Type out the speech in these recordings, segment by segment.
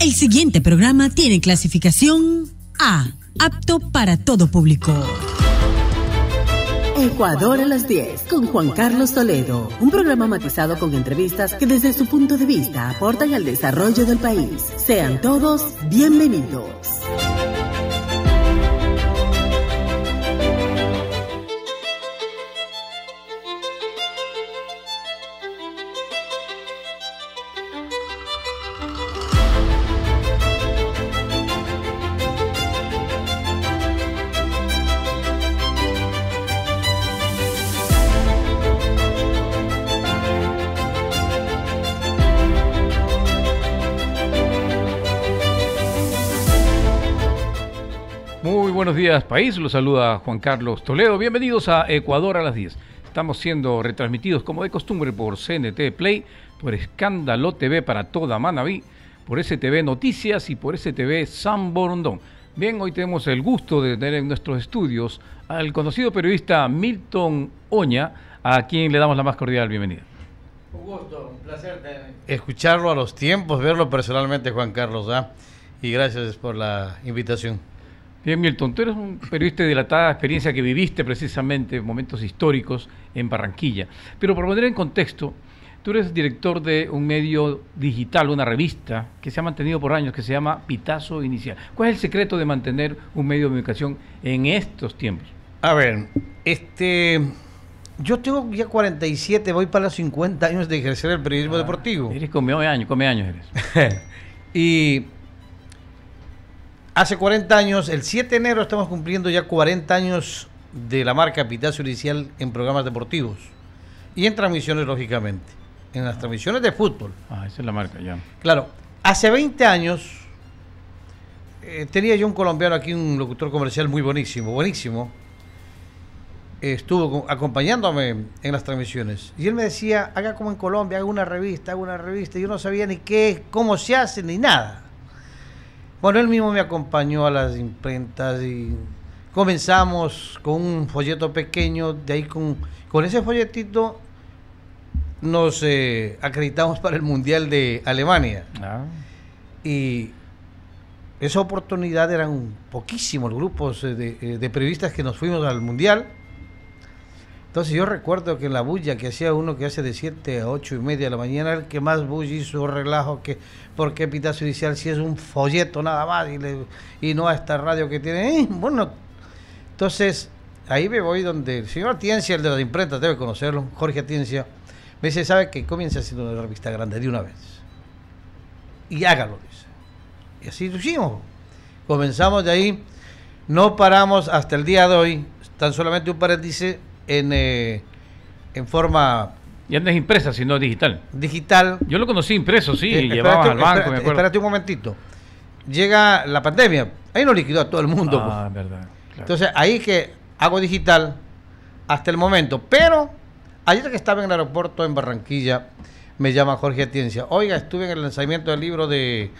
El siguiente programa tiene clasificación A, apto para todo público. Ecuador a las 10 con Juan Carlos Toledo, un programa matizado con entrevistas que desde su punto de vista aportan al desarrollo del país. Sean todos bienvenidos. buenos días, país. Los saluda Juan Carlos Toledo. Bienvenidos a Ecuador a las 10. Estamos siendo retransmitidos como de costumbre por CNT Play, por Escándalo TV para toda Manaví, por STV Noticias y por STV San Borondón. Bien, hoy tenemos el gusto de tener en nuestros estudios al conocido periodista Milton Oña, a quien le damos la más cordial bienvenida. Un gusto, un placer. Escucharlo a los tiempos, verlo personalmente, Juan Carlos. ¿ah? Y gracias por la invitación. Bien, Milton, tú eres un periodista de dilatada experiencia que viviste precisamente momentos históricos en Barranquilla. Pero por poner en contexto, tú eres director de un medio digital, una revista que se ha mantenido por años, que se llama Pitazo Inicial. ¿Cuál es el secreto de mantener un medio de comunicación en estos tiempos? A ver, este. Yo tengo ya 47, voy para los 50 años de ejercer el periodismo ah, deportivo. Eres come años, come años eres. y Hace 40 años, el 7 de enero estamos cumpliendo ya 40 años de la marca Pitazo Inicial en programas deportivos y en transmisiones, lógicamente. En las transmisiones de fútbol. Ah, esa es la marca ya. Claro, hace 20 años eh, tenía yo un colombiano aquí, un locutor comercial muy buenísimo, buenísimo. estuvo acompañándome en las transmisiones y él me decía, haga como en Colombia, haga una revista, haga una revista. Yo no sabía ni qué, cómo se hace, ni nada. Bueno, él mismo me acompañó a las imprentas y comenzamos con un folleto pequeño, de ahí con, ese folletito nos eh, acreditamos para el Mundial de Alemania. Ah. Y esa oportunidad eran poquísimos grupos eh, de, eh, de periodistas que nos fuimos al Mundial entonces yo recuerdo que la bulla que hacía uno que hace de 7 a 8 y media de la mañana, el que más bulla hizo relajo que porque Pitazo Inicial ah, si es un folleto nada más y, no a esta radio que tiene. Eh, bueno, entonces ahí me voy donde el señor Atiencia, el de la imprenta, debe conocerlo, Jorge Atiencia, me dice, sabe que comienza haciendo una revista grande de una vez. Y hágalo, dice. Y así lo hicimos. Comenzamos de ahí, no paramos hasta el día de hoy, tan solamente un paréntesis en, eh, en forma... Ya no es impresa, sino digital. Digital. Yo lo conocí impreso, sí, eh, llevaba al banco, un momentito. Llega la pandemia, ahí no liquidó a todo el mundo. Ah, pues. verdad. Entonces, ahí que hago digital hasta el momento. Pero ayer que estaba en el aeropuerto en Barranquilla, me llama Jorge Atiencia. Oiga, estuve en el lanzamiento del libro de,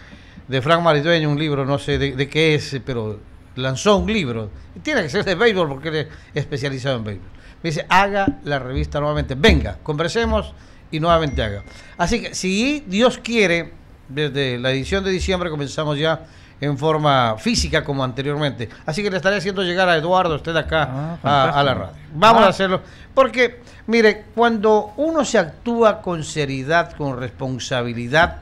de Frank Maridueño, un libro, no sé de, qué es, pero lanzó un libro. Tiene que ser de béisbol porque él es especializado en béisbol me dice, haga la revista nuevamente, venga, conversemos y nuevamente haga. Así que si Dios quiere, desde la edición de diciembre comenzamos ya en forma física como anteriormente. Así que le estaré haciendo llegar a Eduardo, usted acá, ah, a, la radio. Vamos ah. a hacerlo. Porque, mire, cuando uno se actúa con seriedad, con responsabilidad,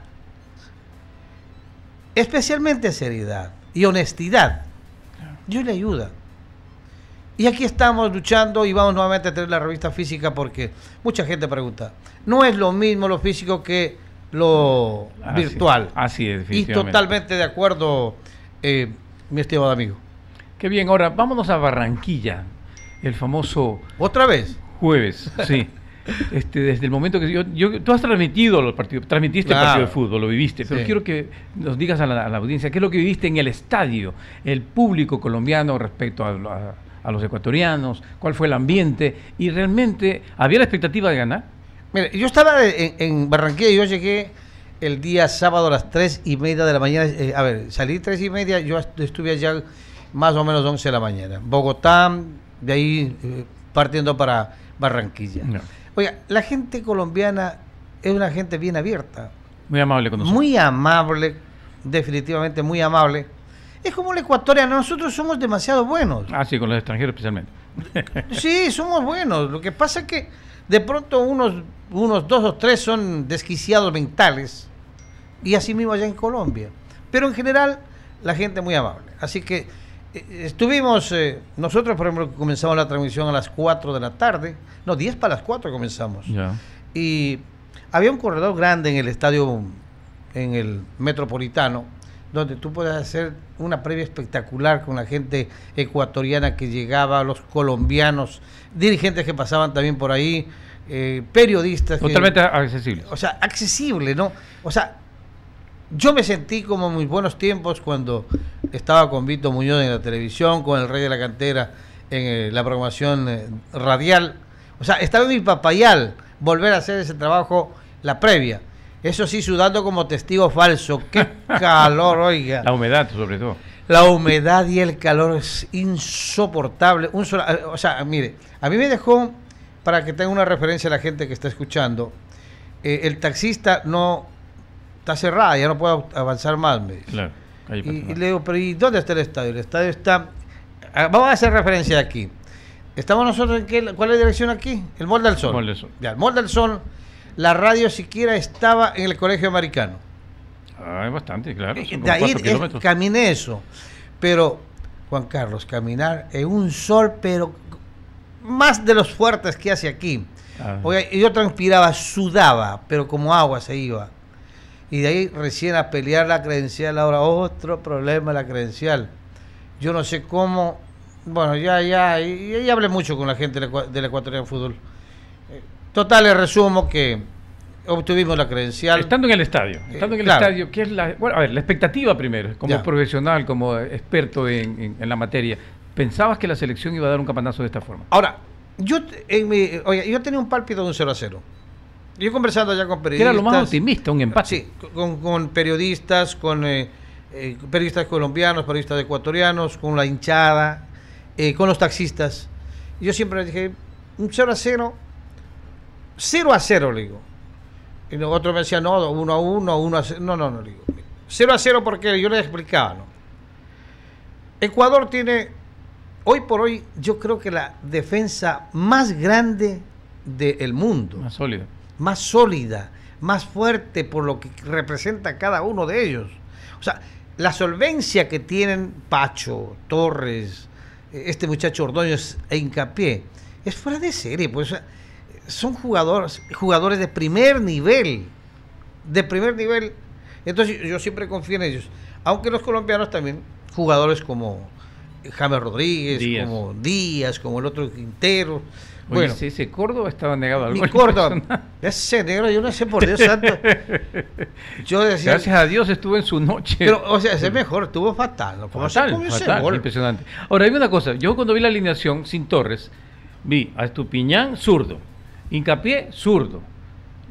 especialmente seriedad y honestidad, Dios le ayuda. Y aquí estamos luchando y vamos nuevamente a tener la revista física porque mucha gente pregunta, no es lo mismo lo físico que lo virtual. Así es, Y totalmente de acuerdo, eh, mi estimado amigo. Qué bien, ahora vámonos a Barranquilla, el famoso... ¿Otra vez? Jueves, sí. Este, desde el momento que yo, tú has transmitido los partidos, transmitiste el partido de fútbol, lo viviste, pero quiero que nos digas a la, audiencia qué es lo que viviste en el estadio, el público colombiano respecto a a los ecuatorianos, cuál fue el ambiente, y realmente había la expectativa de ganar. Mire, yo estaba en, Barranquilla Barranquilla, yo llegué el día sábado a las 3 y media de la mañana, eh, a ver, salí 3 y media, yo estuve allá más o menos 11 de la mañana, Bogotá, de ahí eh, partiendo para Barranquilla. Oiga, la gente colombiana es una gente bien abierta. Muy amable con nosotros. Muy amable, definitivamente muy amable es como el ecuatoriano, nosotros somos demasiado buenos. Ah, sí, con los extranjeros especialmente. sí, somos buenos. Lo que pasa es que de pronto unos, unos dos o tres son desquiciados mentales, y así mismo allá en Colombia. Pero en general, la gente muy amable. Así que eh, estuvimos, eh, nosotros por ejemplo comenzamos la transmisión a las 4 de la tarde, no, 10 para las 4 comenzamos. Y había un corredor grande en el estadio, en el metropolitano, donde tú puedas hacer una previa espectacular con la gente ecuatoriana que llegaba, los colombianos, dirigentes que pasaban también por ahí, eh, periodistas. Totalmente accesible. O sea, accesible, ¿no? O sea, yo me sentí como en mis buenos tiempos cuando estaba con Vito Muñoz en la televisión, con el Rey de la Cantera en eh, la programación eh, radial. O sea, estaba en mi papayal volver a hacer ese trabajo, la previa. Eso sí, sudando como testigo falso. Qué calor, oiga. La humedad, sobre todo. La humedad y el calor es insoportable. Un eh, o sea, mire, a mí me dejó, para que tenga una referencia la gente que está escuchando, eh, el taxista no está cerrado, ya no puedo avanzar más. Me dice. Claro, y, y, le digo, pero ¿y dónde está el estadio? El estadio está. Ah, vamos a hacer referencia aquí. ¿Estamos nosotros en qué? ¿Cuál es la dirección aquí? El Molde del Sol. El Molde del Sol. Ya, el Mol del Sol la radio siquiera estaba en el colegio americano. Ah, bastante, claro. Eh, de ahí caminé eso. Pero, Juan Carlos, caminar en un sol, pero más de los fuertes que hace aquí. Ah. Oye, yo transpiraba, sudaba, pero como agua se iba. Y de ahí recién a pelear la credencial, ahora otro problema la credencial. Yo no sé cómo, bueno, ya, ya, y, hablé mucho con la gente del ecuatoriano fútbol. Total, el resumo que obtuvimos la credencial. Estando en el estadio, eh, estando en el estadio, ¿qué es la, bueno, a ver, la expectativa primero, como profesional, como experto en, la materia? ¿Pensabas que la selección iba a dar un campanazo de esta forma? Ahora, yo, yo tenía un pálpito de un 0 a 0. Yo conversando allá con periodistas. Era lo más optimista, un empate. Sí, con, periodistas, con eh, eh, periodistas colombianos, periodistas ecuatorianos, con la hinchada, con los taxistas. Yo siempre dije, un 0 a 0 0 a 0, le digo. Y nosotros me decían, no, 1 a 1, 1 a 0. No, no, no, le digo. 0 a cero porque yo les explicaba, ¿no? Ecuador tiene, hoy por hoy, yo creo que la defensa más grande del mundo. Más sólida. Más sólida, más fuerte por lo que representa cada uno de ellos. O sea, la solvencia que tienen Pacho, Torres, este muchacho Ordóñez e Hincapié, es fuera de serie. Pues, son jugadores, jugadores de primer nivel, de primer nivel. Entonces yo siempre confío en ellos, aunque los colombianos también, jugadores como James Rodríguez, como Díaz, como el otro Quintero. bueno, sí, Córdoba estaba negado Mi Córdoba, ese negro, yo no sé por Dios santo. Yo decía, Gracias a Dios estuvo en su noche. Pero, o sea, ese mejor, estuvo fatal. ¿no? fatal impresionante. Ahora, hay una cosa, yo cuando vi la alineación sin Torres, vi a Estupiñán zurdo, Hincapié, zurdo.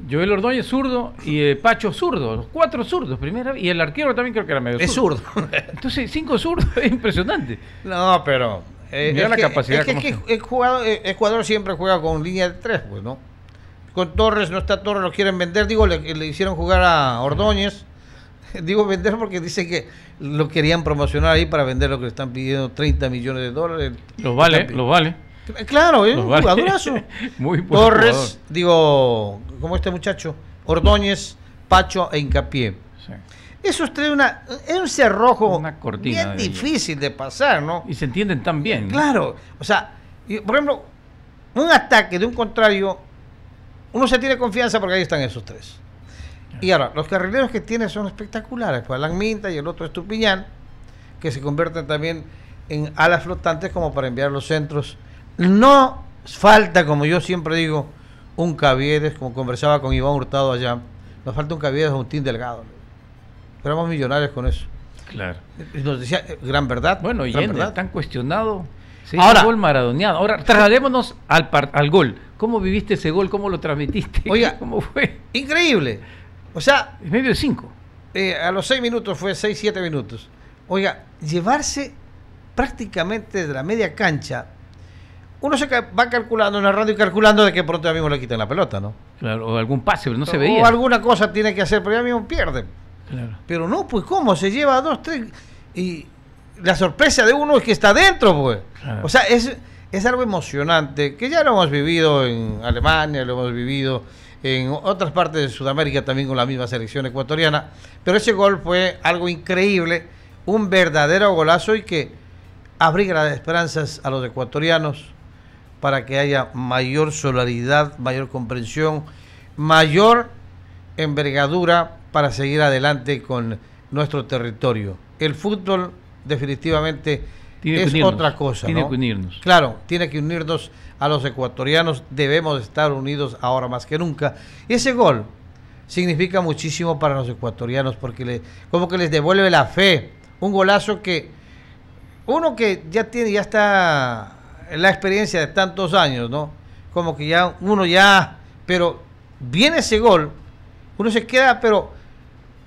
Joel Ordóñez, zurdo. Y eh, Pacho, zurdo. Los cuatro zurdos, primero Y el arquero también creo que era medio zurdo. Es zurdo. Entonces, cinco zurdos, es impresionante. No, pero. Eh, Mira la capacidad. Es que, eh, el jugador, siempre juega con línea de tres, pues, ¿no? Con Torres, no está Torres, lo quieren vender. Digo, le, le hicieron jugar a Ordóñez digo vender porque dice que lo querían promocionar ahí para vender lo que le están pidiendo 30 millones de dólares Los vale, los vale. Eh, claro, es un Muy Torres, digo, como este muchacho, Ordóñez, Pacho e Incapié esos tres es una, un cerrojo una cortina difícil de pasar, ¿no? Y se entienden tan bien. Claro, o sea, por ejemplo, un ataque de un contrario, uno se tiene confianza porque ahí están esos tres. Y ahora, los carrileros que tiene son espectaculares, pues Alan Minta y el otro es Tupiñán, que se convierten también en alas flotantes como para enviar los centros no falta, como yo siempre digo, un Caviedes, como conversaba con Iván Hurtado allá, nos falta un un Tim Delgado. Éramos millonarios con eso. Claro. Nos decía, eh, gran verdad. Bueno, y tan cuestionado. Se Ahora, gol maradoneado. Ahora, trasladémonos al, al gol. ¿Cómo viviste ese gol? ¿Cómo lo transmitiste? Oiga, ¿cómo fue? Increíble. O sea. medio de cinco. Eh, a los seis minutos fue, seis, siete minutos. Oiga, llevarse prácticamente de la media cancha uno se va calculando, narrando y calculando de que pronto mismo le quitan la pelota, ¿no? Claro, o algún pase, pero no se veía. O alguna cosa tiene que hacer, pero ya mismo pierden Claro. Pero no, pues cómo, se lleva dos, tres. Y la sorpresa de uno es que está adentro, pues. O sea, es, es algo emocionante, que ya lo hemos vivido en Alemania, lo hemos vivido en otras partes de Sudamérica también con la misma selección ecuatoriana. Pero ese gol fue algo increíble, un verdadero golazo y que abriga las esperanzas a los ecuatorianos para que haya mayor solidaridad, mayor comprensión, mayor envergadura para seguir adelante con nuestro territorio. El fútbol definitivamente es otra cosa. Tiene que unirnos. Claro, tiene que unirnos a los ecuatorianos. Debemos estar unidos ahora más que nunca. Y Ese gol significa muchísimo para los ecuatorianos porque como que les devuelve la fe. Un golazo que uno que ya tiene, ya está la experiencia de tantos años, ¿no? Como que ya uno ya, pero viene ese gol, uno se queda, pero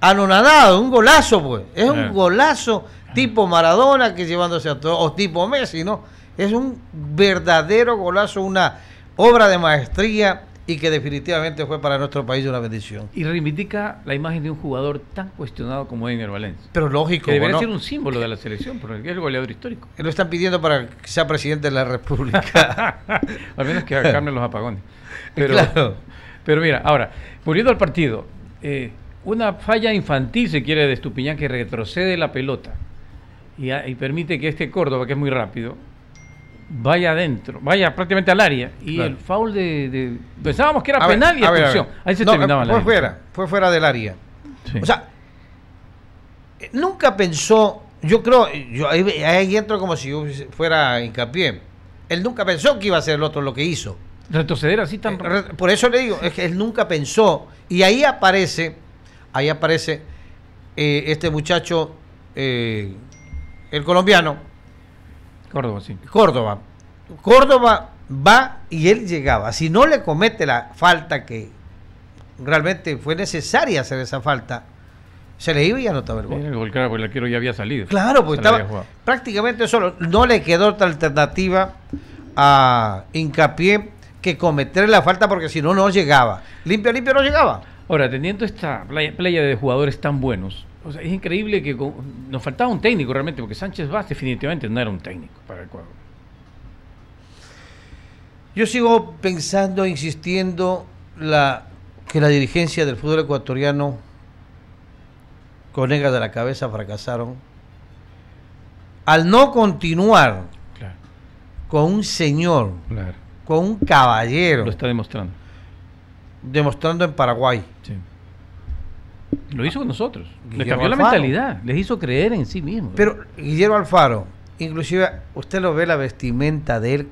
anonadado, un golazo, pues. Es un eh. golazo tipo Maradona que llevándose a todo, o tipo Messi, ¿no? Es un verdadero golazo, una obra de maestría y que definitivamente fue para nuestro país una bendición. Y reivindica la imagen de un jugador tan cuestionado como édgar Valencia. Pero lógico. Que debería ser un símbolo de la selección, porque es el goleador histórico. Lo están pidiendo para que sea presidente de la República. Al menos que acarne los apagones. Pero, pero mira, ahora, volviendo al partido, eh, una falla infantil, se quiere, de Estupiñán que retrocede la pelota y permite que este Córdoba, que es muy rápido, vaya adentro, vaya prácticamente al área. Y el foul de, Pensábamos que era penal y expulsión. Ahí se no, terminaba eh, Fue fuera, fue fuera del área. O sea, eh, nunca pensó. Yo creo, yo ahí, entro como si fuera hincapié. Él nunca pensó que iba a ser el otro lo que hizo. Retroceder así tan eh, Por eso le digo, es que él nunca pensó. Y ahí aparece, ahí aparece este muchacho, el colombiano, Córdoba, sí. Córdoba. Córdoba va y él llegaba. Si no le comete la falta que realmente fue necesaria hacer esa falta, se le iba y anotaba el gol. El gol claro, porque el arquero ya había salido. Claro, porque estaba prácticamente solo. No le quedó otra alternativa a hincapié que cometer la falta porque si no, no llegaba. Limpia, limpio no llegaba. Ahora, teniendo esta playa, playa de jugadores tan buenos, o sea, es increíble que nos faltaba un técnico realmente, porque Sánchez Vaz definitivamente no era un técnico para el cuadro. Yo sigo pensando, insistiendo, la, que la dirigencia del fútbol ecuatoriano, con colegas de la cabeza, fracasaron al no continuar con un señor, con un caballero. Lo está demostrando. Demostrando en Paraguay. Sí. Lo hizo con nosotros. le cambió la mentalidad, les hizo creer en sí mismos. Pero Guillermo Alfaro, inclusive usted lo ve la vestimenta de él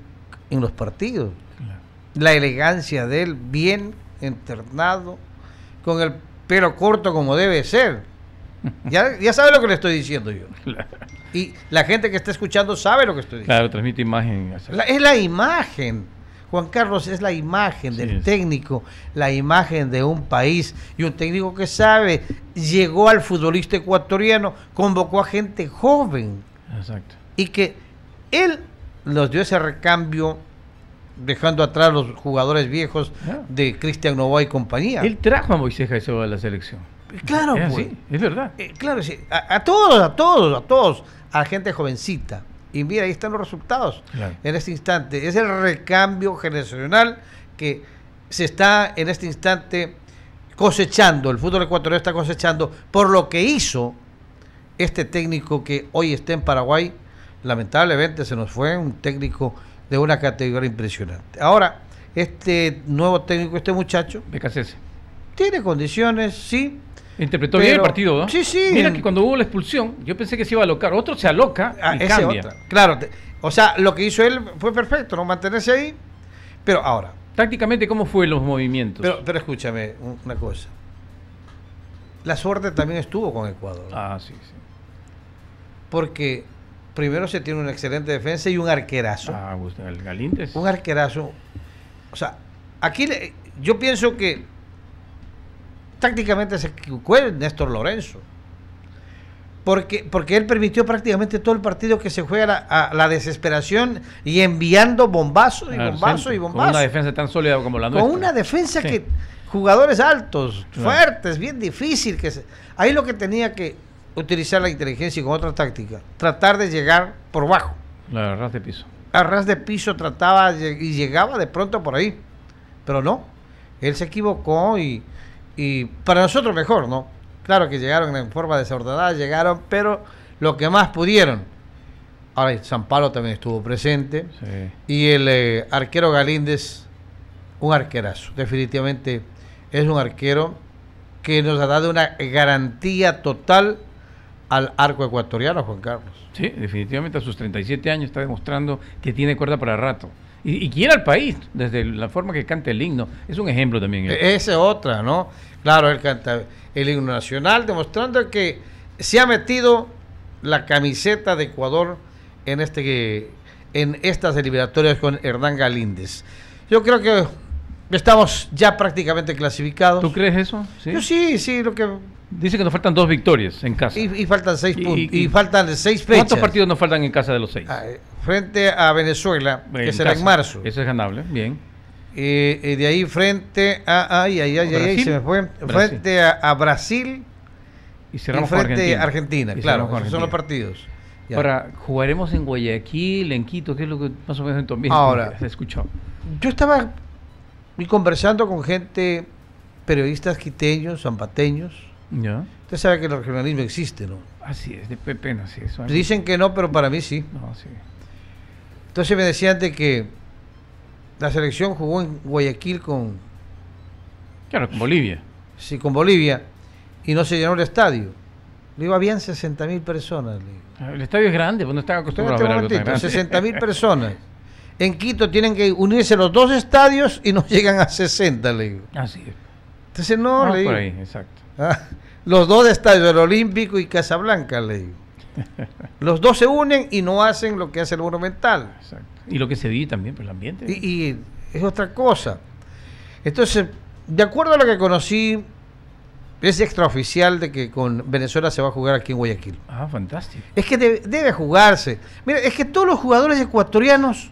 en los partidos. La elegancia de él, bien internado, con el pelo corto como debe ser. ya, ya sabe lo que le estoy diciendo yo. Y la gente que está escuchando sabe lo que estoy diciendo. Claro, transmite imagen. es la imagen Juan Carlos es la imagen del técnico, la imagen de un país y un técnico que sabe, llegó al futbolista ecuatoriano, convocó a gente joven. Exacto. Y que él nos dio ese recambio dejando atrás los jugadores viejos ah. de Cristian Novoa y compañía. Él trajo a Moisés eso a la selección. Claro, es, pues. es verdad. Eh, claro, sí. a, todos, a todos, a todos, a gente jovencita. Y mira, ahí están los resultados en este instante. Es el recambio generacional que se está en este instante cosechando, el fútbol ecuatoriano está cosechando por lo que hizo este técnico que hoy está en Paraguay. Lamentablemente se nos fue un técnico de una categoría impresionante. Ahora, este nuevo técnico, este muchacho... Tiene condiciones, sí, Interpretó bien el partido, Sí, sí. Mira que cuando hubo la expulsión, yo pensé que se iba a alocar. Otro se aloca ah, cambia. Claro, o sea, lo que hizo él fue perfecto, ¿no? Mantenerse ahí. Pero ahora. Tácticamente, ¿cómo fue los movimientos? Pero, escúchame una cosa. La suerte también estuvo con Ecuador. Ah, sí, sí. Porque primero se tiene una excelente defensa y un arquerazo. Ah, el Galindes. Un arquerazo. O sea, aquí yo pienso que Tácticamente se equivocó Néstor Lorenzo. Porque, porque él permitió prácticamente todo el partido que se juega a, la desesperación y enviando bombazos y bombazos y bombazos. Con una defensa tan sólida como la nuestra. Con una defensa que jugadores altos, fuertes, bien difícil. que Ahí lo que tenía que utilizar la inteligencia y con otra táctica, tratar de llegar por bajo. La ras de piso. A ras de piso trataba y llegaba de pronto por ahí. Pero no, él se equivocó y y para nosotros mejor, ¿no? Claro que llegaron en forma desordenada, llegaron, pero lo que más pudieron. Ahora, San Pablo también estuvo presente. Y el eh, arquero Galíndez, un arquerazo. Definitivamente es un arquero que nos ha dado una garantía total al arco ecuatoriano, Juan Carlos. Sí, definitivamente a sus 37 años está demostrando que tiene cuerda para rato y, y al país, desde la forma que canta el himno. Es un ejemplo también. E-, esa es otra, ¿no? Claro, él canta el himno nacional, demostrando que se ha metido la camiseta de Ecuador en, este, en estas deliberatorias con Hernán Galíndez. Yo creo que estamos ya prácticamente clasificados. ¿Tú crees eso? Yo sí, sí, lo que Dice que nos faltan dos victorias en casa. Y, faltan seis puntos. Y, faltan seis fechas. ¿Cuántos partidos nos faltan en casa de los seis? Ah, eh, frente a Venezuela, que será en marzo. Eso es ganable, bien. Y eh, eh, de ahí frente a. Ay, ay, ay, se me fue. Frente a, Brasil. Y cerramos frente con Argentina. claro, son los partidos. Ya. Ahora, jugaremos en Guayaquil, en Quito, que es lo que más o menos en Ahora, se escuchó. Yo estaba conversando con gente, periodistas quiteños, zampateños Usted sabe que el regionalismo existe, ¿no? Así es, de Pepe no, sí, eso pues Dicen que no, pero para mí sí. Entonces me decían de que la selección jugó en Guayaquil con... Claro, con Bolivia. Sí, con Bolivia. Y no se llenó el estadio. Lo iba bien 60 mil personas. Ah, el estadio es grande, pues no están acostumbrados a algo 60 mil personas. En Quito tienen que unirse los dos estadios y no llegan a 60, le digo. Así es. Entonces no, ah, le digo. Por ahí, exacto. Ah, los dos de estadios, del Olímpico y Casablanca, le digo. los dos se unen y no hacen lo que hace el Monumental. Exacto. Y lo que se vive también, por pues, el ambiente. Y, es otra cosa. Entonces, de acuerdo a lo que conocí, es extraoficial de que con Venezuela se va a jugar aquí en Guayaquil. Ah, fantástico. Es que debe jugarse. Mira, es que todos los jugadores ecuatorianos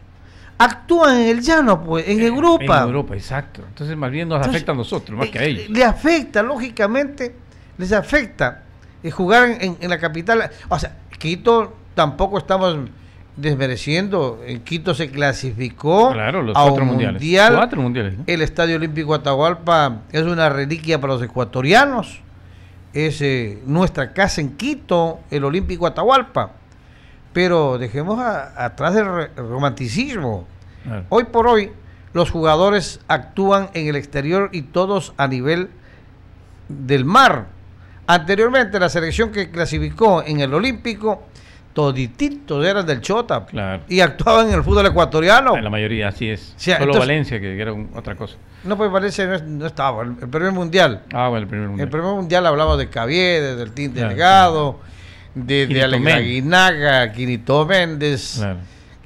actúan en el llano, pues, en eh, Europa. En Europa, exacto. Entonces, más bien nos afecta a nosotros, más que a eh, ellos. Le afecta, lógicamente, les afecta eh, jugar en, la capital. O sea, Quito tampoco estamos desmereciendo. En Quito se clasificó claro, los a mundial. El Estadio Olímpico Atahualpa es una reliquia para los ecuatorianos. Es nuestra casa en Quito, el Olímpico Atahualpa pero dejemos atrás el romanticismo. Hoy por hoy, los jugadores actúan en el exterior y todos a nivel del mar. Anteriormente, la selección que clasificó en el Olímpico, Toditito era del Chota y actuaba en el fútbol ecuatoriano. En la mayoría, así es. Solo Valencia, que era otra cosa. No, pues Valencia no, estaba. El, primer mundial. Ah, bueno, el primer mundial. El primer mundial hablaba de Cavier, del Team delegado Delgado de, Alex Quirito Méndez.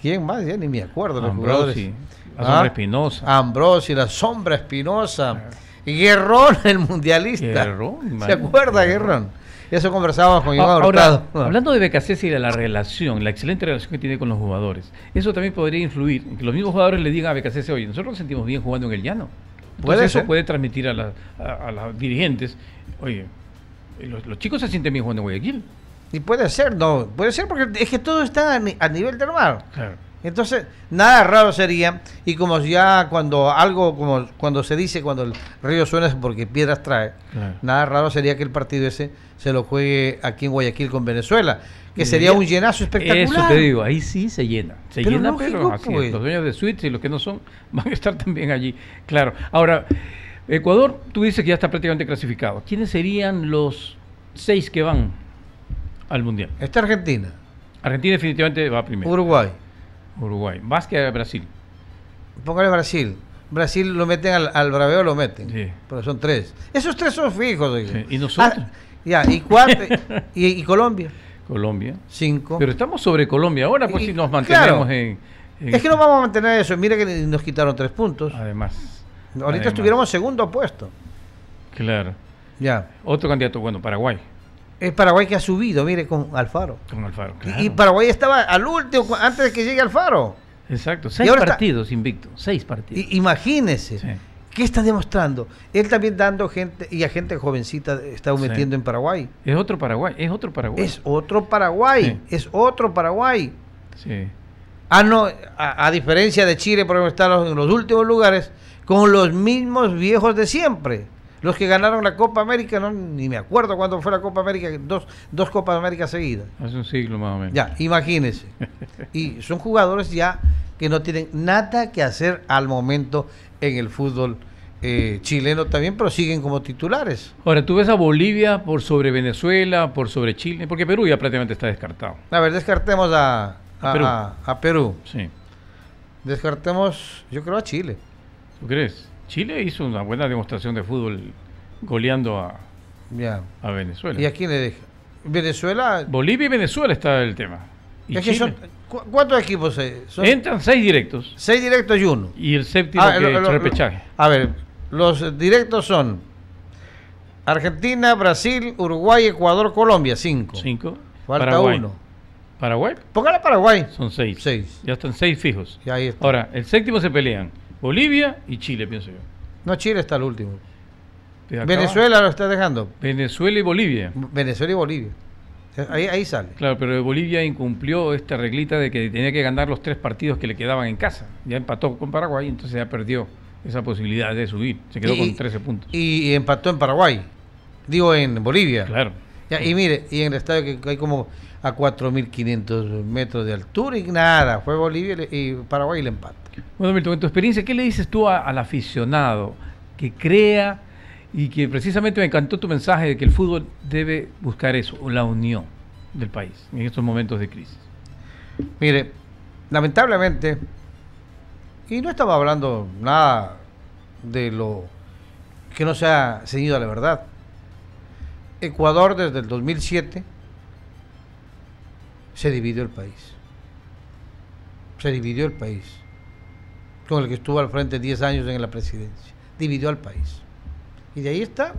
¿Quién más? Ya ni me acuerdo. Los Ambrosi, la sombra ¿Ah? espinosa. Ambrosi, la sombra espinosa. Guerrón, el mundialista. ¿Se acuerda, Guerrón? Eso conversábamos con ah, Iván Ahora, Hablando de Becasés y de la relación, la excelente relación que tiene con los jugadores, eso también podría influir que los mismos jugadores le digan a Becasés, oye, nosotros nos sentimos bien jugando en el llano. eso puede transmitir a, la, las dirigentes, oye, eh, los, los chicos se sienten bien jugando en Guayaquil. Y puede ser, no, puede ser porque es que todo está a, nivel del mar. Entonces, nada raro sería, y como ya cuando algo, como cuando se dice, cuando el río suena es porque piedras trae, nada raro sería que el partido ese se lo juegue aquí en Guayaquil con Venezuela, que sería un llenazo espectacular. Eso te digo, ahí sí se llena, se llena, pero pues. los dueños de suites y los que no son van a estar también allí, claro. Ahora, Ecuador, tú dices que ya está prácticamente clasificado. ¿Quiénes serían los seis que van? al Mundial. Está Argentina. Argentina definitivamente va primero. Uruguay. Uruguay. Más que Brasil. Póngale Brasil. Brasil lo meten al, al Braveo, lo meten. Pero son tres. Esos tres son fijos. Y nosotros. Ah, ya, y y, Colombia. Colombia. Cinco. Pero estamos sobre Colombia ahora, pues si nos mantenemos en, Es que no este- vamos a mantener eso. Mira que nos quitaron tres puntos. Además. Ahorita estuviéramos segundo puesto. Claro. Ya. Otro candidato, bueno, Paraguay. Es Paraguay que ha subido, mire, con Alfaro. Con Alfaro, Y Paraguay estaba al último, antes de que llegue Alfaro. Exacto, seis partidos invicto, seis partidos. y imagínese. ¿Qué está demostrando? Él también dando gente y a gente jovencita está metiendo en Paraguay. Es otro Paraguay, es otro Paraguay. Es otro Paraguay, es otro Paraguay. Sí. Ah, no, a, a, diferencia de Chile, por ejemplo, está en los últimos lugares con los mismos viejos de siempre. Los que ganaron la Copa América, no, ni me acuerdo cuándo fue la Copa América, dos, dos Copas América seguidas. Hace un siglo más o menos. Ya, imagínese. y son jugadores ya que no tienen nada que hacer al momento en el fútbol eh, chileno también, pero siguen como titulares. Ahora, tú ves a Bolivia por sobre Venezuela, por sobre Chile, porque Perú ya prácticamente está descartado. A ver, descartemos a, Perú. Sí. Descartemos, yo creo, a Chile. ¿Tú crees? Chile hizo una buena demostración de fútbol goleando a, Venezuela. ¿Y a quién le deja? Venezuela. Bolivia y Venezuela está el tema. ¿Y ¿Cuántos equipos son? Entran seis directos. Seis directos y uno. Y el séptimo ah, que repechaje. a ver, los directos son Argentina, Brasil, Uruguay, Ecuador, Colombia, cinco. Cinco. Falta Paraguay. uno. ¿Paraguay? a Paraguay. Son seis. Seis. Ya están seis fijos. ahí Ahora, el séptimo se pelean Bolivia y Chile, pienso yo. No, Chile está el último. Venezuela lo está dejando. Venezuela y Bolivia. Venezuela y Bolivia. Ahí, ahí, sale. Claro, pero Bolivia incumplió esta reglita de que tenía que ganar los tres partidos que le quedaban en casa. Ya empató con Paraguay, entonces ya perdió esa posibilidad de subir. Se quedó con 13 puntos. Y empató en Paraguay. Digo, en Bolivia. Claro. y mire, y en el estadio que hay como a 4.500 metros de altura y nada. Fue Bolivia y Paraguay le empató. Bueno, Milton, en tu experiencia, ¿qué le dices tú al aficionado que crea y que precisamente me encantó tu mensaje de que el fútbol debe buscar eso, la unión del país en estos momentos de crisis? Mire, lamentablemente, y no estaba hablando nada de lo que no se ha ceñido a la verdad. Ecuador desde el 2007 se dividió el país. Se dividió el país con el que estuvo al frente 10 años en la presidencia. Dividió al país. Y de ahí está.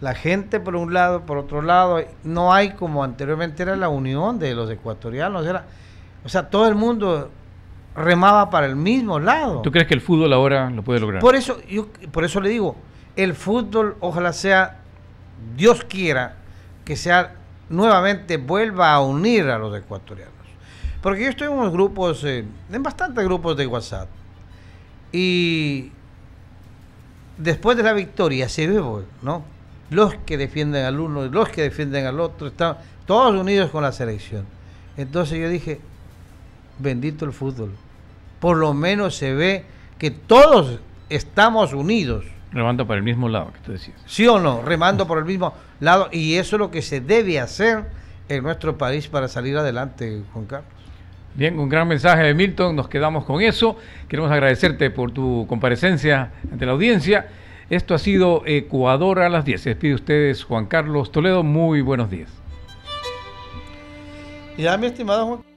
La gente por un lado, por otro lado, no hay como anteriormente era la unión de los ecuatorianos, o sea, todo el mundo remaba para el mismo lado. ¿Tú crees que el fútbol ahora lo puede lograr? Por eso, yo, por eso le digo, el fútbol ojalá sea, Dios quiera, que sea nuevamente vuelva a unir a los ecuatorianos. Porque yo estoy en unos grupos, eh, en bastantes grupos de WhatsApp. Y después de la victoria se ve, ¿no? Los que defienden al uno, los que defienden al otro, están todos unidos con la selección. Entonces yo dije, bendito el fútbol. Por lo menos se ve que todos estamos unidos. Remando para el mismo lado que tú decías. Sí o no, remando por el mismo lado. Y eso es lo que se debe hacer en nuestro país para salir adelante, Juan Carlos. Bien, un gran mensaje de Milton, nos quedamos con eso. Queremos agradecerte por tu comparecencia ante la audiencia. Esto ha sido Ecuador a las 10. Se despide ustedes Juan Carlos Toledo, muy buenos días. Ya, mi estimado Juan.